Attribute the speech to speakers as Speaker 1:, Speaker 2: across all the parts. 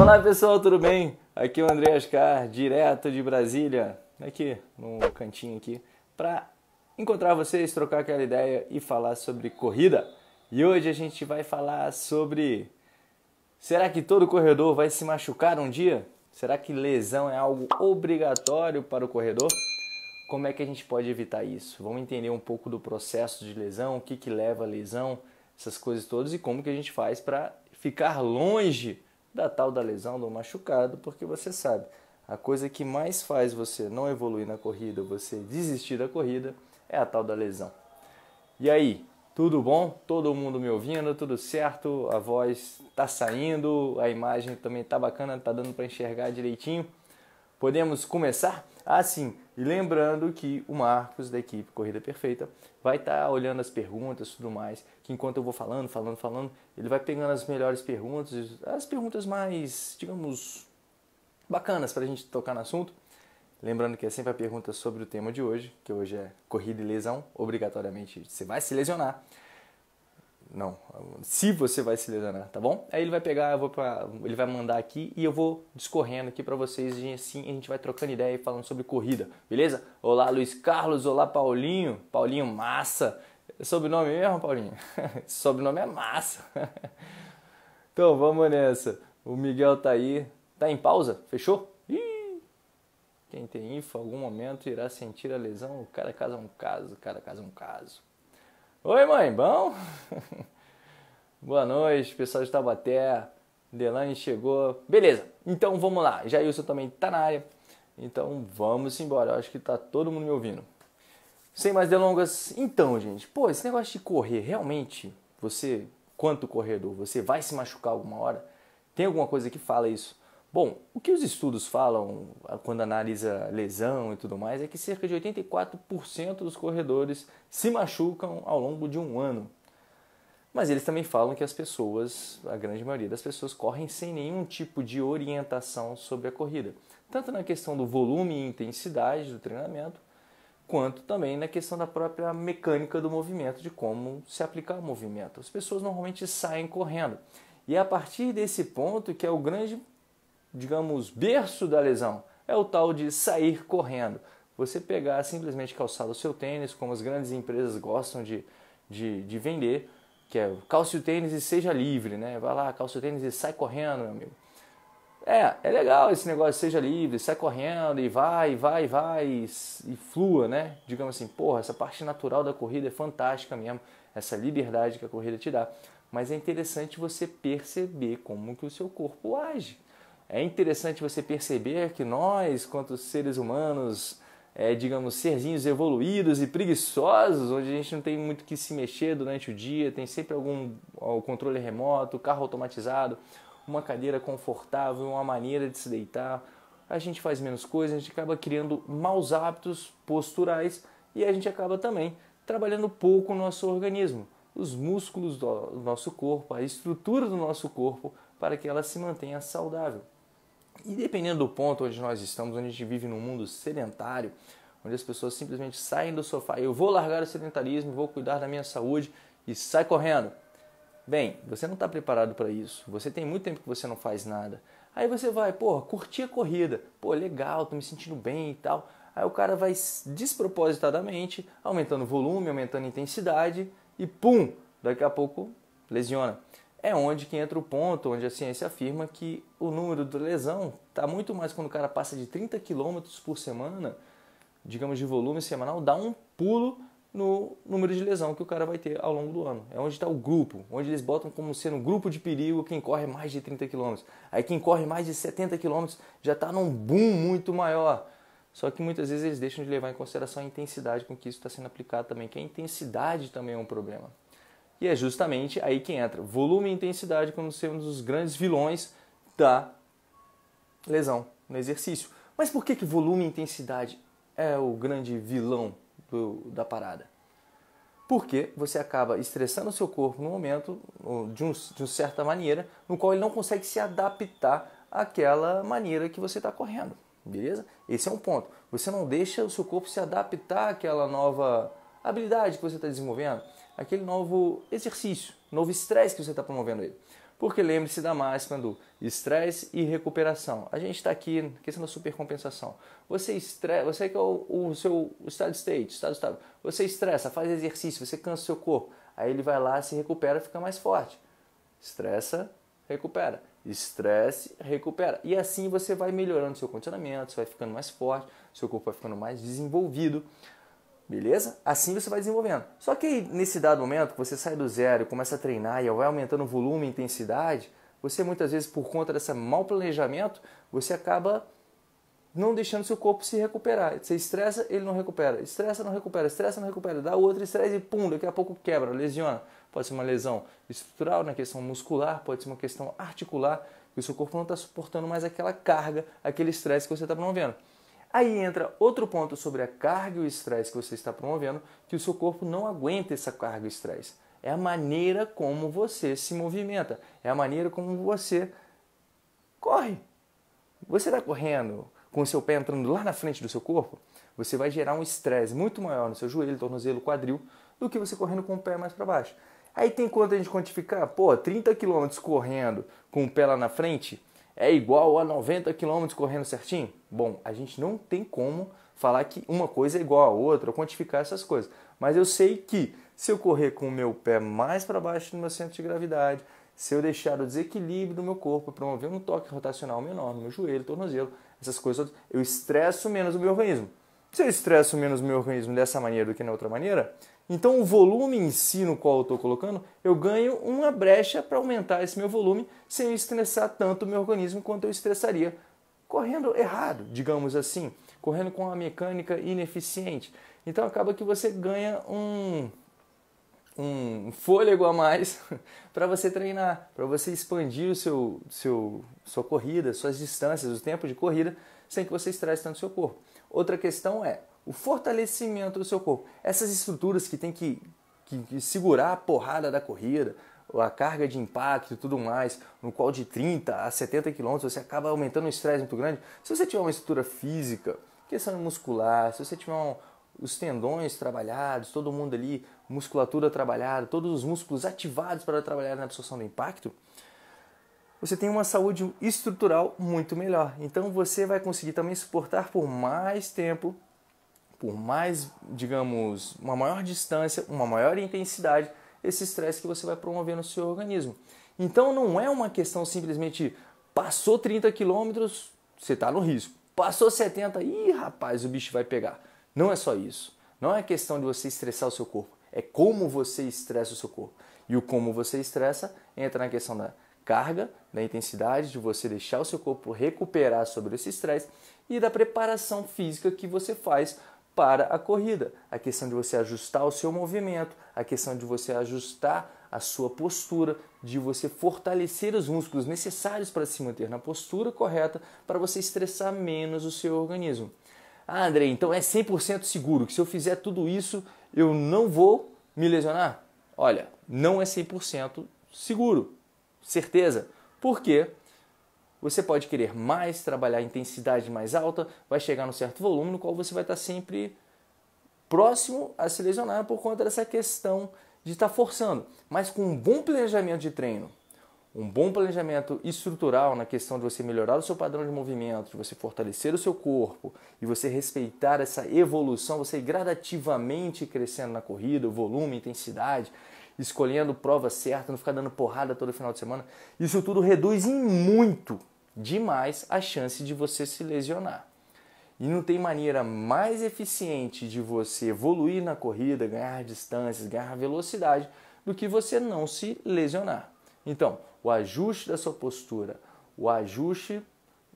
Speaker 1: Olá pessoal, tudo bem? Aqui é o André Ascar, direto de Brasília, aqui no cantinho aqui, para encontrar vocês, trocar aquela ideia e falar sobre corrida. E hoje a gente vai falar sobre será que todo corredor vai se machucar um dia? Será que lesão é algo obrigatório para o corredor? Como é que a gente pode evitar isso? Vamos entender um pouco do processo de lesão, o que, que leva a lesão, essas coisas todas e como que a gente faz para ficar longe da tal da lesão, do machucado, porque você sabe, a coisa que mais faz você não evoluir na corrida, você desistir da corrida, é a tal da lesão. E aí, tudo bom? Todo mundo me ouvindo? Tudo certo? A voz tá saindo, a imagem também tá bacana, tá dando para enxergar direitinho. Podemos começar? Ah, sim, e lembrando que o Marcos, da equipe Corrida Perfeita, vai estar tá olhando as perguntas e tudo mais, que enquanto eu vou falando, falando, falando, ele vai pegando as melhores perguntas, as perguntas mais, digamos, bacanas para a gente tocar no assunto. Lembrando que é sempre a pergunta sobre o tema de hoje, que hoje é corrida e lesão, obrigatoriamente você vai se lesionar não, se você vai se lesionar, tá bom? Aí ele vai pegar, eu vou pra, ele vai mandar aqui e eu vou discorrendo aqui para vocês e assim a gente vai trocando ideia e falando sobre corrida, beleza? Olá Luiz Carlos, olá Paulinho, Paulinho Massa, sobrenome mesmo Paulinho? sobrenome é Massa. então vamos nessa, o Miguel tá aí, tá em pausa, fechou? Quem tem info, algum momento irá sentir a lesão, o cara casa é um caso, o cara casa é um caso. Oi, mãe, bom? Boa noite, pessoal de Taubaté. Delane chegou. Beleza, então vamos lá. Jailson também tá na área. Então vamos embora. Eu acho que tá todo mundo me ouvindo. Sem mais delongas, então, gente, pô, esse negócio de correr, realmente, você, quanto corredor, você vai se machucar alguma hora? Tem alguma coisa que fala isso? Bom, o que os estudos falam quando analisa lesão e tudo mais é que cerca de 84% dos corredores se machucam ao longo de um ano. Mas eles também falam que as pessoas, a grande maioria das pessoas, correm sem nenhum tipo de orientação sobre a corrida, tanto na questão do volume e intensidade do treinamento, quanto também na questão da própria mecânica do movimento, de como se aplicar o movimento. As pessoas normalmente saem correndo. E é a partir desse ponto que é o grande digamos, berço da lesão é o tal de sair correndo. Você pegar, simplesmente calçado o seu tênis, como as grandes empresas gostam de, de, de vender, que é calce o tênis e seja livre, né? Vai lá, calça o tênis e sai correndo, meu amigo. É, é legal esse negócio, seja livre, sai correndo e vai, vai, vai e, e flua, né? Digamos assim, porra, essa parte natural da corrida é fantástica mesmo, essa liberdade que a corrida te dá. Mas é interessante você perceber como que o seu corpo age é interessante você perceber que nós, quanto seres humanos, é, digamos, serzinhos evoluídos e preguiçosos, onde a gente não tem muito que se mexer durante o dia, tem sempre algum controle remoto, carro automatizado, uma cadeira confortável, uma maneira de se deitar, a gente faz menos coisas, a gente acaba criando maus hábitos posturais e a gente acaba também trabalhando pouco o nosso organismo, os músculos do nosso corpo, a estrutura do nosso corpo, para que ela se mantenha saudável. E dependendo do ponto onde nós estamos, onde a gente vive num mundo sedentário, onde as pessoas simplesmente saem do sofá, eu vou largar o sedentarismo, vou cuidar da minha saúde e sai correndo. Bem, você não está preparado para isso. Você tem muito tempo que você não faz nada. Aí você vai, pô, curtir a corrida. Pô, legal, tô me sentindo bem e tal. Aí o cara vai despropositadamente aumentando volume, aumentando intensidade e pum, daqui a pouco lesiona é onde que entra o ponto onde a ciência afirma que o número de lesão está muito mais quando o cara passa de 30 km por semana, digamos de volume semanal, dá um pulo no número de lesão que o cara vai ter ao longo do ano. É onde está o grupo, onde eles botam como sendo um grupo de perigo quem corre mais de 30 km. Aí quem corre mais de 70 km já está num boom muito maior. Só que muitas vezes eles deixam de levar em consideração a intensidade com que isso está sendo aplicado também, que a intensidade também é um problema. E é justamente aí que entra volume e intensidade como sendo os grandes vilões da lesão no exercício. Mas por que, que volume e intensidade é o grande vilão do, da parada? Porque você acaba estressando o seu corpo no momento, de, um, de uma certa maneira, no qual ele não consegue se adaptar àquela maneira que você está correndo. Beleza? Esse é um ponto. Você não deixa o seu corpo se adaptar àquela nova habilidade que você está desenvolvendo aquele novo exercício, novo estresse que você está promovendo ele. Porque lembre-se da máxima do estresse e recuperação. A gente está aqui na questão da supercompensação. Você estressa, você que é o, o seu estado state, estado estável. Você estressa, faz exercício, você cansa o seu corpo. Aí ele vai lá, se recupera, fica mais forte. Estressa, recupera. Estresse, recupera. E assim você vai melhorando seu condicionamento, você vai ficando mais forte, seu corpo vai ficando mais desenvolvido. Beleza? Assim você vai desenvolvendo. Só que nesse dado momento que você sai do zero e começa a treinar e vai aumentando o volume e intensidade, você muitas vezes, por conta desse mau planejamento, você acaba não deixando seu corpo se recuperar. Você estressa, ele não recupera. Estressa, não recupera. Estressa, não recupera. Dá outro estresse e pum, daqui a pouco quebra, lesiona. Pode ser uma lesão estrutural, na né, questão muscular, pode ser uma questão articular, que o seu corpo não está suportando mais aquela carga, aquele estresse que você está promovendo. Aí entra outro ponto sobre a carga e o estresse que você está promovendo, que o seu corpo não aguenta essa carga e estresse. É a maneira como você se movimenta, é a maneira como você corre. Você está correndo com o seu pé entrando lá na frente do seu corpo, você vai gerar um estresse muito maior no seu joelho, tornozelo, quadril, do que você correndo com o pé mais para baixo. Aí tem quanto a gente quantificar? Pô, 30 km correndo com o pé lá na frente, é igual a 90 km correndo certinho? Bom, a gente não tem como falar que uma coisa é igual a outra, ou quantificar essas coisas. Mas eu sei que se eu correr com o meu pé mais para baixo do meu centro de gravidade, se eu deixar o desequilíbrio do meu corpo, promover um toque rotacional menor no meu joelho, tornozelo, essas coisas, eu estresso menos o meu organismo. Se eu estresso menos o meu organismo dessa maneira do que na outra maneira, então, o volume em si no qual eu estou colocando, eu ganho uma brecha para aumentar esse meu volume sem estressar tanto o meu organismo quanto eu estressaria correndo errado, digamos assim, correndo com uma mecânica ineficiente. Então, acaba que você ganha um, um fôlego a mais para você treinar, para você expandir o seu, seu, sua corrida, suas distâncias, o tempo de corrida, sem que você estresse tanto o seu corpo. Outra questão é, o fortalecimento do seu corpo. Essas estruturas que tem que, que, que segurar a porrada da corrida, a carga de impacto e tudo mais, no qual de 30 a 70 km você acaba aumentando um estresse muito grande. Se você tiver uma estrutura física, questão é muscular, se você tiver um, os tendões trabalhados, todo mundo ali, musculatura trabalhada, todos os músculos ativados para trabalhar na absorção do impacto, você tem uma saúde estrutural muito melhor. Então você vai conseguir também suportar por mais tempo por mais, digamos, uma maior distância, uma maior intensidade, esse estresse que você vai promover no seu organismo. Então não é uma questão simplesmente passou 30 quilômetros, você está no risco. Passou 70, ih rapaz, o bicho vai pegar. Não é só isso. Não é questão de você estressar o seu corpo, é como você estressa o seu corpo. E o como você estressa entra na questão da carga, da intensidade, de você deixar o seu corpo recuperar sobre esse estresse e da preparação física que você faz para a corrida. A questão de você ajustar o seu movimento, a questão de você ajustar a sua postura, de você fortalecer os músculos necessários para se manter na postura correta, para você estressar menos o seu organismo. Ah, André, então é 100% seguro que se eu fizer tudo isso, eu não vou me lesionar? Olha, não é 100% seguro. Certeza. Por quê? Você pode querer mais, trabalhar intensidade mais alta, vai chegar num certo volume no qual você vai estar sempre próximo a se lesionar por conta dessa questão de estar forçando. Mas com um bom planejamento de treino, um bom planejamento estrutural na questão de você melhorar o seu padrão de movimento, de você fortalecer o seu corpo e você respeitar essa evolução, você ir gradativamente crescendo na corrida, volume, intensidade, escolhendo prova certa, não ficar dando porrada todo final de semana. Isso tudo reduz em muito, demais, a chance de você se lesionar. E não tem maneira mais eficiente de você evoluir na corrida, ganhar distâncias, ganhar velocidade, do que você não se lesionar. Então, o ajuste da sua postura, o ajuste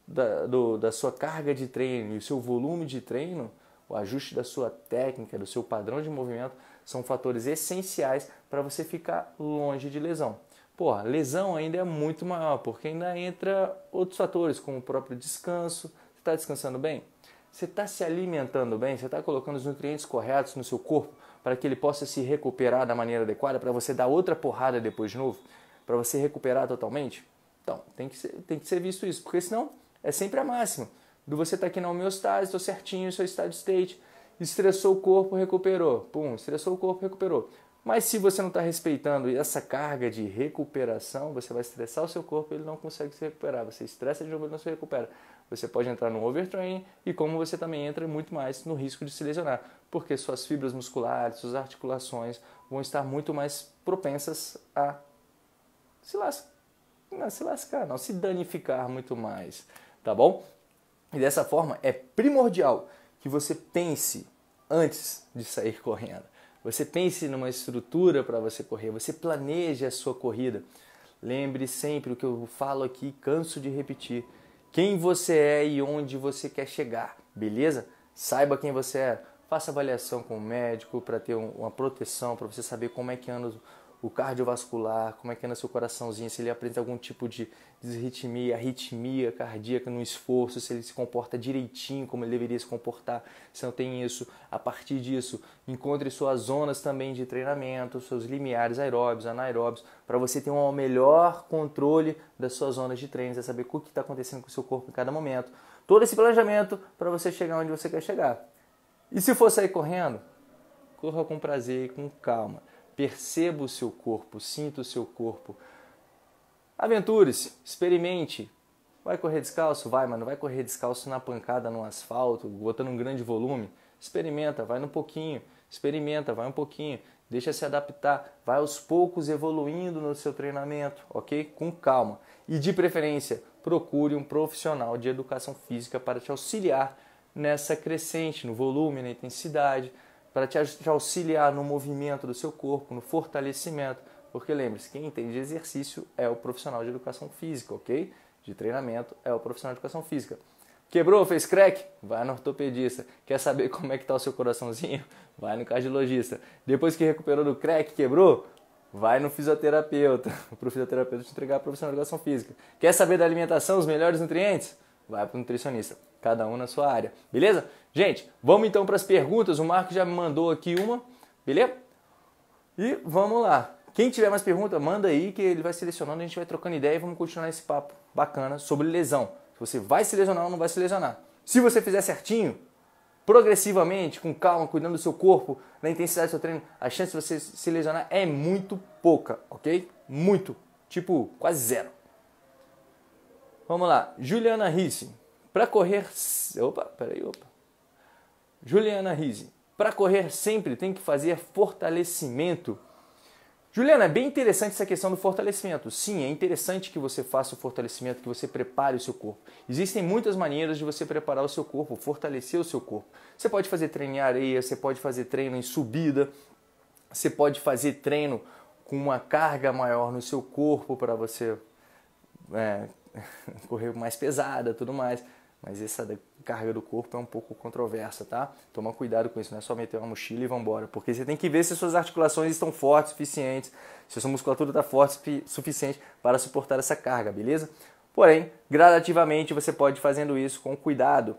Speaker 1: da, do, da sua carga de treino e o seu volume de treino, o ajuste da sua técnica, do seu padrão de movimento, são fatores essenciais para você ficar longe de lesão. Porra, lesão ainda é muito maior, porque ainda entra outros fatores, como o próprio descanso. Você está descansando bem? Você está se alimentando bem? Você está colocando os nutrientes corretos no seu corpo para que ele possa se recuperar da maneira adequada, para você dar outra porrada depois de novo, para você recuperar totalmente? Então, tem que, ser, tem que ser visto isso, porque senão é sempre a máxima. Do você estar tá aqui na homeostase, estou certinho, seu estado state, estressou o corpo, recuperou. Pum, estressou o corpo, recuperou. Mas se você não está respeitando essa carga de recuperação, você vai estressar o seu corpo e ele não consegue se recuperar. Você estressa de novo ele não se recupera. Você pode entrar no overtraining e como você também entra muito mais no risco de se lesionar, porque suas fibras musculares, suas articulações vão estar muito mais propensas a se lascar, não, se lascar, não, se danificar muito mais, tá bom? E dessa forma é primordial que você pense antes de sair correndo. Você pense numa estrutura para você correr, você planeje a sua corrida. Lembre sempre o que eu falo aqui, canso de repetir. Quem você é e onde você quer chegar, beleza? Saiba quem você é. Faça avaliação com o médico para ter uma proteção, para você saber como é que anda o cardiovascular, como é que anda seu coraçãozinho, se ele apresenta algum tipo de desritmia, arritmia cardíaca no esforço, se ele se comporta direitinho como ele deveria se comportar, se não tem isso. A partir disso, encontre suas zonas também de treinamento, seus limiares aeróbios, anaeróbios, para você ter um melhor controle das suas zonas de treinos, é saber o que está acontecendo com o seu corpo em cada momento. Todo esse planejamento para você chegar onde você quer chegar. E se for sair correndo, corra com prazer e com calma perceba o seu corpo, sinta o seu corpo. Aventure-se, experimente. Vai correr descalço? Vai, mas não vai correr descalço na pancada, no asfalto, botando um grande volume. Experimenta, vai no pouquinho, experimenta, vai um pouquinho, deixa se adaptar, vai aos poucos evoluindo no seu treinamento, ok? Com calma. E de preferência, procure um profissional de educação física para te auxiliar nessa crescente, no volume, na intensidade, para te, te auxiliar no movimento do seu corpo, no fortalecimento. Porque lembre-se, quem entende de exercício é o profissional de educação física, ok? De treinamento é o profissional de educação física. Quebrou, fez crack? Vai no ortopedista. Quer saber como é que está o seu coraçãozinho? Vai no cardiologista. Depois que recuperou do crack, quebrou? Vai no fisioterapeuta, para o fisioterapeuta te entregar a profissional de educação física. Quer saber da alimentação, os melhores nutrientes? Vai para o nutricionista cada um na sua área. Beleza? Gente, vamos então para as perguntas. O Marco já me mandou aqui uma, beleza? E vamos lá. Quem tiver mais pergunta, manda aí que ele vai selecionando, a gente vai trocando ideia e vamos continuar esse papo bacana sobre lesão. Se você vai se lesionar ou não vai se lesionar. Se você fizer certinho, progressivamente, com calma, cuidando do seu corpo, na intensidade do seu treino, a chance de você se lesionar é muito pouca, ok? Muito. Tipo, quase zero. Vamos lá. Juliana Risse. Para correr. Opa, peraí, opa. Juliana Rizzi. Para correr sempre tem que fazer fortalecimento. Juliana, é bem interessante essa questão do fortalecimento. Sim, é interessante que você faça o fortalecimento, que você prepare o seu corpo. Existem muitas maneiras de você preparar o seu corpo, fortalecer o seu corpo. Você pode fazer treino em areia, você pode fazer treino em subida, você pode fazer treino com uma carga maior no seu corpo para você é, correr mais pesada, tudo mais. Mas essa carga do corpo é um pouco controversa, tá? Toma cuidado com isso, não é só meter uma mochila e vambora. Porque você tem que ver se suas articulações estão fortes o suficiente, se sua musculatura está forte o suficiente para suportar essa carga, beleza? Porém, gradativamente você pode fazendo isso com cuidado.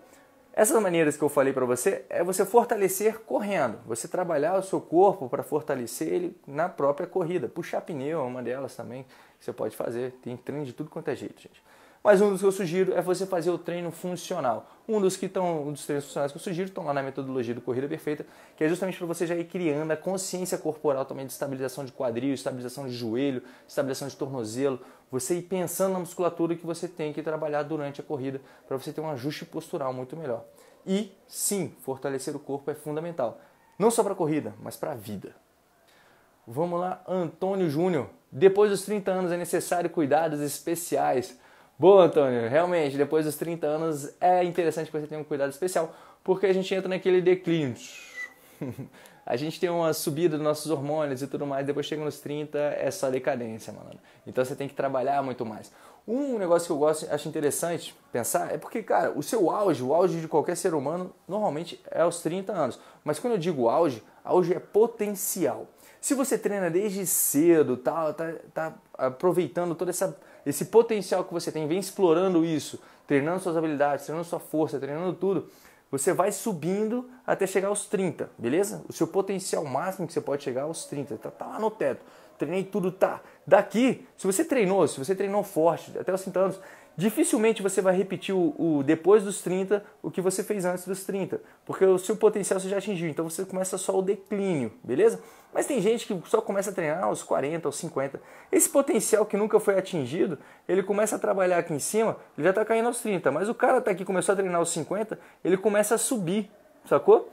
Speaker 1: Essas maneiras que eu falei para você é você fortalecer correndo, você trabalhar o seu corpo para fortalecer ele na própria corrida. Puxar pneu é uma delas também que você pode fazer, tem treino de tudo quanto é jeito, gente. Mas um dos que eu sugiro é você fazer o treino funcional. Um dos que estão, um dos treinos funcionais que eu sugiro estão lá na metodologia do Corrida Perfeita, que é justamente para você já ir criando a consciência corporal também de estabilização de quadril, estabilização de joelho, estabilização de tornozelo, você ir pensando na musculatura que você tem que trabalhar durante a corrida para você ter um ajuste postural muito melhor. E sim, fortalecer o corpo é fundamental, não só para a corrida, mas para a vida. Vamos lá, Antônio Júnior. Depois dos 30 anos é necessário cuidados especiais Bom, Antônio, realmente, depois dos 30 anos é interessante que você tenha um cuidado especial, porque a gente entra naquele declínio. a gente tem uma subida dos nossos hormônios e tudo mais, depois chega nos 30, é só decadência, mano. Então você tem que trabalhar muito mais. Um negócio que eu gosto, acho interessante pensar, é porque, cara, o seu auge, o auge de qualquer ser humano, normalmente é aos 30 anos. Mas quando eu digo auge, auge é potencial. Se você treina desde cedo, tal, tá, tá aproveitando toda essa esse potencial que você tem, vem explorando isso, treinando suas habilidades, treinando sua força, treinando tudo, você vai subindo até chegar aos 30, beleza? O seu potencial máximo que você pode chegar aos 30, tá, tá lá no teto. Treinei tudo, tá. Daqui, se você treinou, se você treinou forte até os 30 anos, dificilmente você vai repetir o, o, depois dos 30 o que você fez antes dos 30, porque o seu potencial você já atingiu, então você começa só o declínio, beleza? Mas tem gente que só começa a treinar aos 40, aos 50. Esse potencial que nunca foi atingido, ele começa a trabalhar aqui em cima, ele já está caindo aos 30, mas o cara tá aqui começou a treinar aos 50, ele começa a subir, sacou?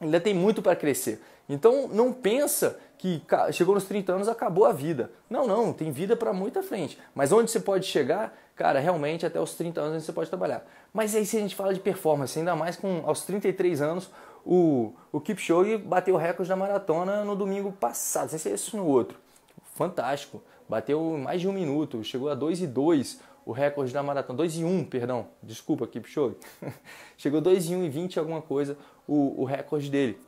Speaker 1: Ainda tem muito para crescer. Então não pensa que chegou nos 30 anos, acabou a vida. Não, não, tem vida para muita frente. Mas onde você pode chegar, cara, realmente até os 30 anos você pode trabalhar. Mas aí se a gente fala de performance, ainda mais com aos 33 anos, o, o Kipchoge bateu o recorde da maratona no domingo passado, não sei se é isso no outro. Fantástico, bateu mais de um minuto, chegou a 2 e 2 o recorde da maratona, 2 e 1, perdão, desculpa Kipchoge, chegou 2 e 1 e 20 alguma coisa o, o recorde dele.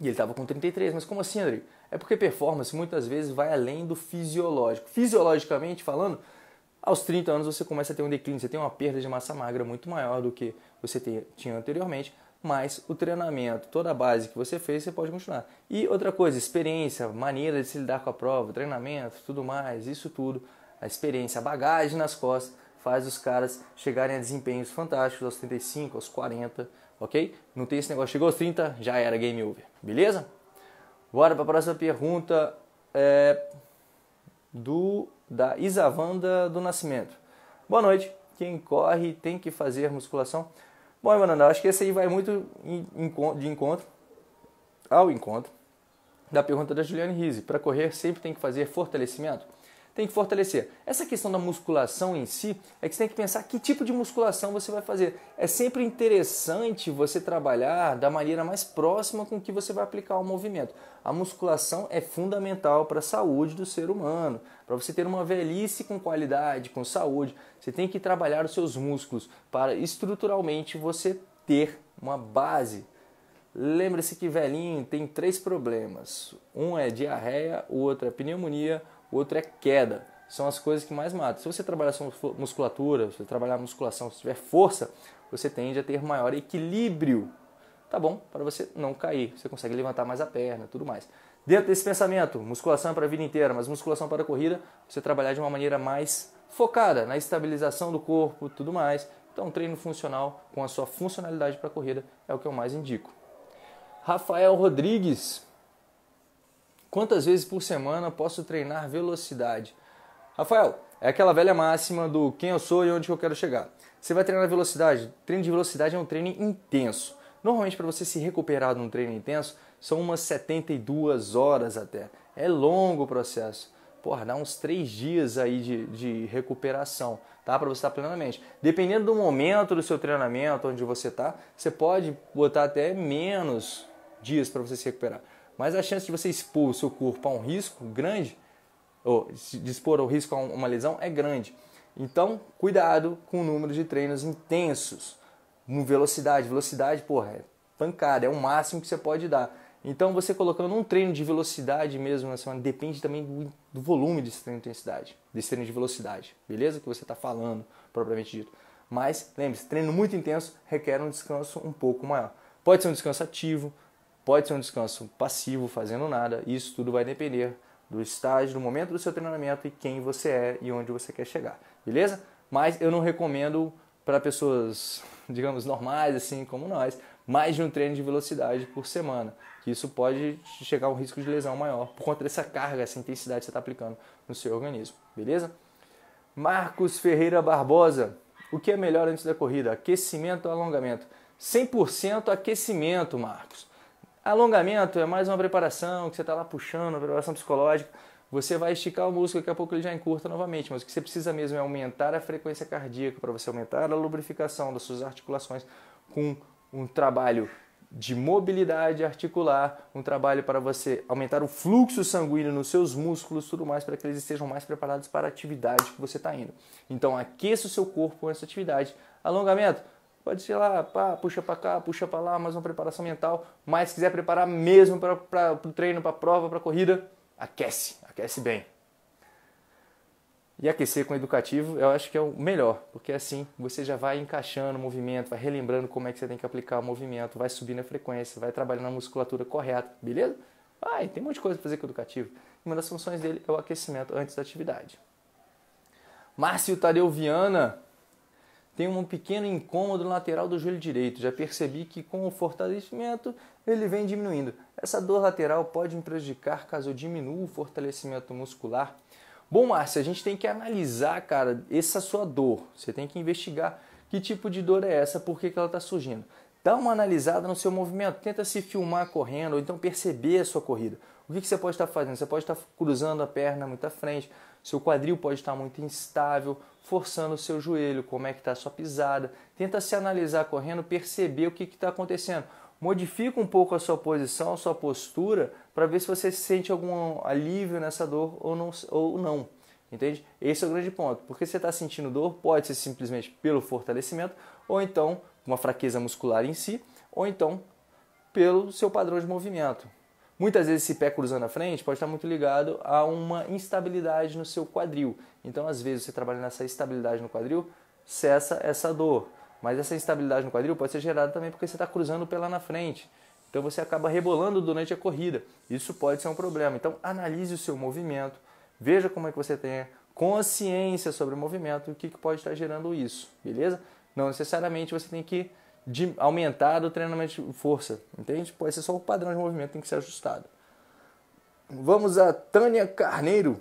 Speaker 1: E ele estava com 33, mas como assim, André? É porque performance muitas vezes vai além do fisiológico. Fisiologicamente falando, aos 30 anos você começa a ter um declínio, você tem uma perda de massa magra muito maior do que você tinha anteriormente, mas o treinamento, toda a base que você fez, você pode continuar. E outra coisa, experiência, maneira de se lidar com a prova, treinamento, tudo mais, isso tudo, a experiência, a bagagem nas costas faz os caras chegarem a desempenhos fantásticos aos 35, aos 40, ok? Não tem esse negócio, chegou aos 30, já era game over, beleza? Bora para a próxima pergunta é, do da Isavanda do Nascimento. Boa noite. Quem corre tem que fazer musculação. Bom, Ivananda, acho que esse aí vai muito de encontro ao encontro da pergunta da Juliane Rizzi. Para correr sempre tem que fazer fortalecimento? tem que fortalecer. Essa questão da musculação em si é que você tem que pensar que tipo de musculação você vai fazer. É sempre interessante você trabalhar da maneira mais próxima com que você vai aplicar o movimento. A musculação é fundamental para a saúde do ser humano, para você ter uma velhice com qualidade, com saúde. Você tem que trabalhar os seus músculos para estruturalmente você ter uma base Lembre-se que velhinho tem três problemas: um é diarreia, o outro é pneumonia, o outro é queda. São as coisas que mais matam. Se você trabalhar sua musculatura, se você trabalhar musculação, se tiver força, você tende a ter maior equilíbrio, tá bom? Para você não cair, você consegue levantar mais a perna, tudo mais. Dentro desse pensamento, musculação é para a vida inteira, mas musculação para a corrida, você trabalhar de uma maneira mais focada na estabilização do corpo, tudo mais. Então, treino funcional com a sua funcionalidade para a corrida é o que eu mais indico. Rafael Rodrigues Quantas vezes por semana posso treinar velocidade? Rafael, é aquela velha máxima do quem eu sou e onde eu quero chegar. Você vai treinar velocidade? Treino de velocidade é um treino intenso. Normalmente, para você se recuperar de um treino intenso, são umas 72 horas até. É longo o processo. Porra, dá uns 3 dias aí de, de recuperação, tá? Para você estar tá plenamente. Dependendo do momento do seu treinamento, onde você está, você pode botar até menos dias para você se recuperar. Mas a chance de você expor o seu corpo a um risco grande, ou de expor o risco a uma lesão, é grande. Então, cuidado com o número de treinos intensos. Velocidade, velocidade, porra, é pancada, é o máximo que você pode dar. Então, você colocando um treino de velocidade mesmo na assim, semana, depende também do, do volume desse treino de intensidade, desse treino de velocidade, beleza? Que você está falando, propriamente dito. Mas, lembre-se, treino muito intenso requer um descanso um pouco maior. Pode ser um descanso ativo, Pode ser um descanso passivo, fazendo nada. Isso tudo vai depender do estágio, do momento do seu treinamento e quem você é e onde você quer chegar, beleza? Mas eu não recomendo para pessoas, digamos, normais, assim como nós, mais de um treino de velocidade por semana, que isso pode chegar a um risco de lesão maior por conta dessa carga, essa intensidade que você está aplicando no seu organismo, beleza? Marcos Ferreira Barbosa, o que é melhor antes da corrida? Aquecimento ou alongamento? 100% aquecimento, Marcos. Alongamento é mais uma preparação que você está lá puxando, preparação psicológica. Você vai esticar o músculo, daqui a pouco ele já encurta novamente, mas o que você precisa mesmo é aumentar a frequência cardíaca para você aumentar a lubrificação das suas articulações com um trabalho de mobilidade articular, um trabalho para você aumentar o fluxo sanguíneo nos seus músculos, tudo mais, para que eles estejam mais preparados para a atividade que você está indo. Então aqueça o seu corpo com essa atividade. Alongamento, Pode ser lá, pá, puxa para cá, puxa para lá, mais uma preparação mental. Mas se quiser preparar mesmo para o treino, para a prova, para a corrida, aquece, aquece bem. E aquecer com educativo eu acho que é o melhor, porque assim você já vai encaixando o movimento, vai relembrando como é que você tem que aplicar o movimento, vai subindo a frequência, vai trabalhando a musculatura correta, beleza? Vai, tem um monte de coisa para fazer com o educativo. E uma das funções dele é o aquecimento antes da atividade. Márcio Tadeu Viana tenho um pequeno incômodo lateral do joelho direito. Já percebi que com o fortalecimento ele vem diminuindo. Essa dor lateral pode me prejudicar caso eu diminua o fortalecimento muscular. Bom, Márcia, a gente tem que analisar, cara, essa sua dor. Você tem que investigar que tipo de dor é essa, por que, que ela está surgindo. Dá uma analisada no seu movimento, tenta se filmar correndo, ou então perceber a sua corrida. O que, que você pode estar fazendo? Você pode estar cruzando a perna muito à frente, seu quadril pode estar muito instável, forçando o seu joelho, como é que está a sua pisada. Tenta se analisar correndo, perceber o que está acontecendo. Modifica um pouco a sua posição, a sua postura, para ver se você sente algum alívio nessa dor ou não. Ou não. Entende? Esse é o grande ponto. Porque você está sentindo dor, pode ser simplesmente pelo fortalecimento, ou então uma fraqueza muscular em si, ou então pelo seu padrão de movimento. Muitas vezes esse pé cruzando a frente pode estar muito ligado a uma instabilidade no seu quadril. Então, às vezes, você trabalha nessa estabilidade no quadril, cessa essa dor. Mas essa instabilidade no quadril pode ser gerada também porque você está cruzando o pé lá na frente. Então você acaba rebolando durante a corrida. Isso pode ser um problema. Então analise o seu movimento, veja como é que você tem consciência sobre o movimento e o que, que pode estar gerando isso, beleza? Não necessariamente você tem que de aumentar o treinamento de força, entende? Pode ser só o padrão de movimento tem que ser ajustado. Vamos a Tânia Carneiro.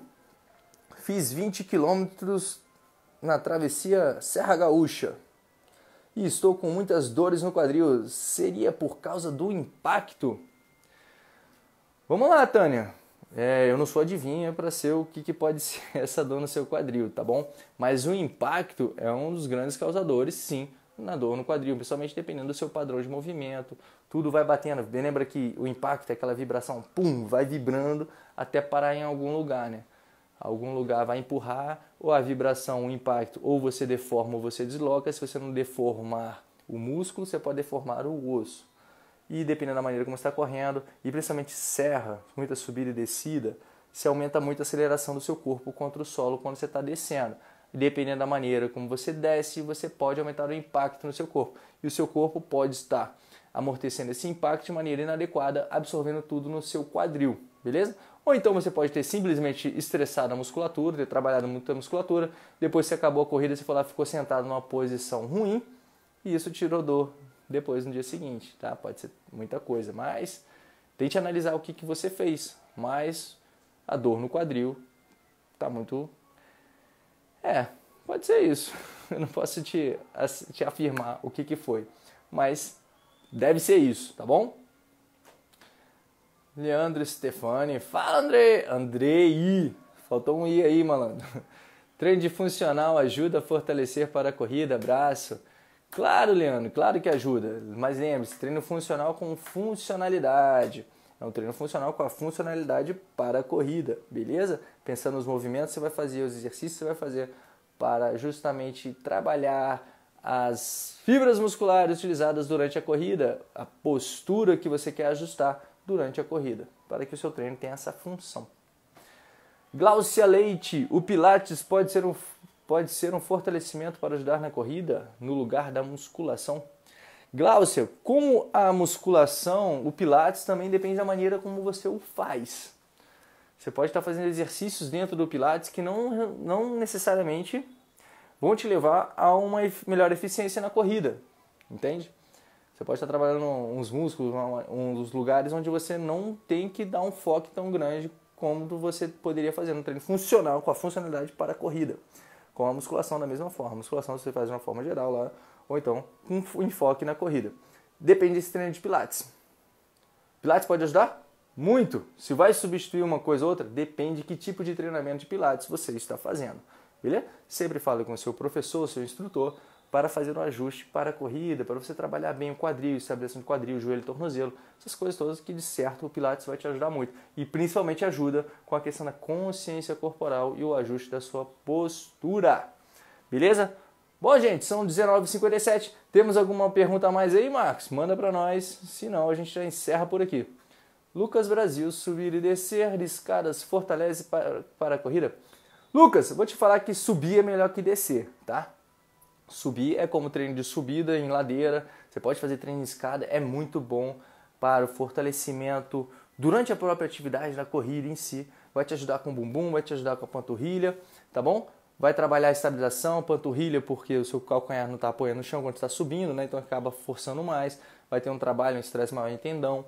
Speaker 1: Fiz 20 quilômetros na travessia Serra Gaúcha e estou com muitas dores no quadril. Seria por causa do impacto? Vamos lá, Tânia. É, eu não sou adivinha para ser o que, que, pode ser essa dor no seu quadril, tá bom? Mas o impacto é um dos grandes causadores, sim, na dor no quadril, principalmente dependendo do seu padrão de movimento. Tudo vai batendo. Lembra que o impacto é aquela vibração, pum, vai vibrando até parar em algum lugar, né? Algum lugar vai empurrar, ou a vibração, o impacto, ou você deforma ou você desloca. Se você não deformar o músculo, você pode deformar o osso. E dependendo da maneira como você está correndo, e principalmente serra, muita subida e descida, se aumenta muito a aceleração do seu corpo contra o solo quando você está descendo dependendo da maneira como você desce, você pode aumentar o impacto no seu corpo. E o seu corpo pode estar amortecendo esse impacto de maneira inadequada, absorvendo tudo no seu quadril, beleza? Ou então você pode ter simplesmente estressado a musculatura, ter trabalhado muito a musculatura, depois você acabou a corrida, você foi lá, ficou sentado numa posição ruim e isso tirou dor depois no dia seguinte, tá? Pode ser muita coisa, mas tente analisar o que, que você fez, mas a dor no quadril está muito é, pode ser isso. Eu não posso te, te afirmar o que, que foi, mas deve ser isso, tá bom? Leandro Stefani, fala André, Andrei! Faltou um i aí, malandro. Treino de funcional ajuda a fortalecer para a corrida, braço. Claro, Leandro, claro que ajuda. Mas lembre-se, treino funcional com funcionalidade. É um treino funcional com a funcionalidade para a corrida, beleza? Pensando nos movimentos que você vai fazer, os exercícios que você vai fazer para justamente trabalhar as fibras musculares utilizadas durante a corrida, a postura que você quer ajustar durante a corrida, para que o seu treino tenha essa função. Glaucia Leite, o Pilates pode ser um, pode ser um fortalecimento para ajudar na corrida no lugar da musculação? Glaucia, como a musculação, o Pilates também depende da maneira como você o faz. Você pode estar fazendo exercícios dentro do Pilates que não, não necessariamente vão te levar a uma melhor eficiência na corrida, entende? Você pode estar trabalhando uns músculos, uns lugares onde você não tem que dar um foco tão grande como você poderia fazer no treino funcional, com a funcionalidade para a corrida. Com a musculação da mesma forma. A musculação você faz de uma forma geral lá, ou então um enfoque na corrida. Depende desse treino de Pilates. Pilates pode ajudar? Muito! Se vai substituir uma coisa ou outra, depende que tipo de treinamento de Pilates você está fazendo. Beleza? Sempre fale com o seu professor, seu instrutor, para fazer um ajuste para a corrida, para você trabalhar bem o quadril, estabilização de quadril, joelho, tornozelo, essas coisas todas que de certo o Pilates vai te ajudar muito. E principalmente ajuda com a questão da consciência corporal e o ajuste da sua postura. Beleza? Bom, gente, são 19h57. Temos alguma pergunta a mais aí, Marcos? Manda para nós, senão a gente já encerra por aqui. Lucas Brasil, subir e descer de escadas fortalece para, para a corrida? Lucas, vou te falar que subir é melhor que descer, tá? Subir é como treino de subida em ladeira, você pode fazer treino de escada, é muito bom para o fortalecimento durante a própria atividade da corrida em si. Vai te ajudar com o bumbum, vai te ajudar com a panturrilha, tá bom? vai trabalhar a estabilização, panturrilha, porque o seu calcanhar não está apoiando no chão quando está subindo, né? então acaba forçando mais, vai ter um trabalho, um estresse maior em tendão,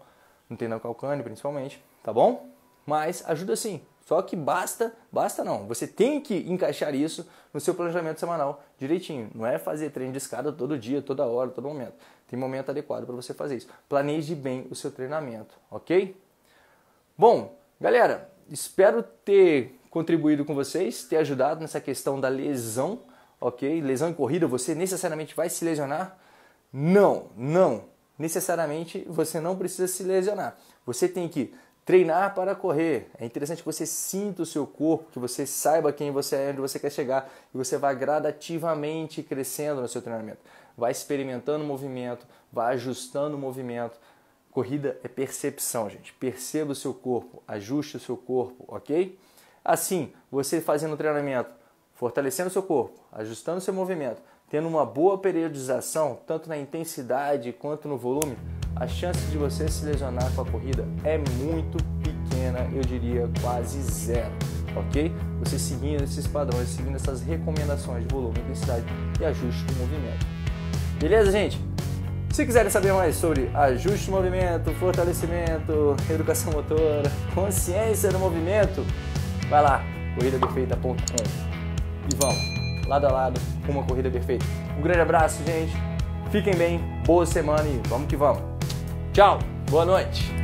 Speaker 1: no tendão calcâneo principalmente, tá bom? Mas ajuda sim, só que basta, basta não, você tem que encaixar isso no seu planejamento semanal direitinho, não é fazer treino de escada todo dia, toda hora, todo momento, tem momento adequado para você fazer isso, planeje bem o seu treinamento, ok? Bom, galera, espero ter contribuído com vocês, ter ajudado nessa questão da lesão, ok? Lesão em corrida, você necessariamente vai se lesionar? Não, não. Necessariamente você não precisa se lesionar. Você tem que treinar para correr. É interessante que você sinta o seu corpo, que você saiba quem você é, onde você quer chegar e você vai gradativamente crescendo no seu treinamento. Vai experimentando o movimento, vai ajustando o movimento. Corrida é percepção, gente. Perceba o seu corpo, ajuste o seu corpo, ok? Assim, você fazendo treinamento, fortalecendo seu corpo, ajustando seu movimento, tendo uma boa periodização, tanto na intensidade quanto no volume, a chance de você se lesionar com a corrida é muito pequena, eu diria quase zero, ok? Você seguindo esses padrões, seguindo essas recomendações de volume, intensidade e ajuste do movimento. Beleza, gente? Se quiserem saber mais sobre ajuste do movimento, fortalecimento, educação motora, consciência do movimento, Vai lá, corridaperfeita.com e vamos, lado a lado, com uma corrida perfeita. Um grande abraço, gente. Fiquem bem, boa semana e vamos que vamos. Tchau, boa noite.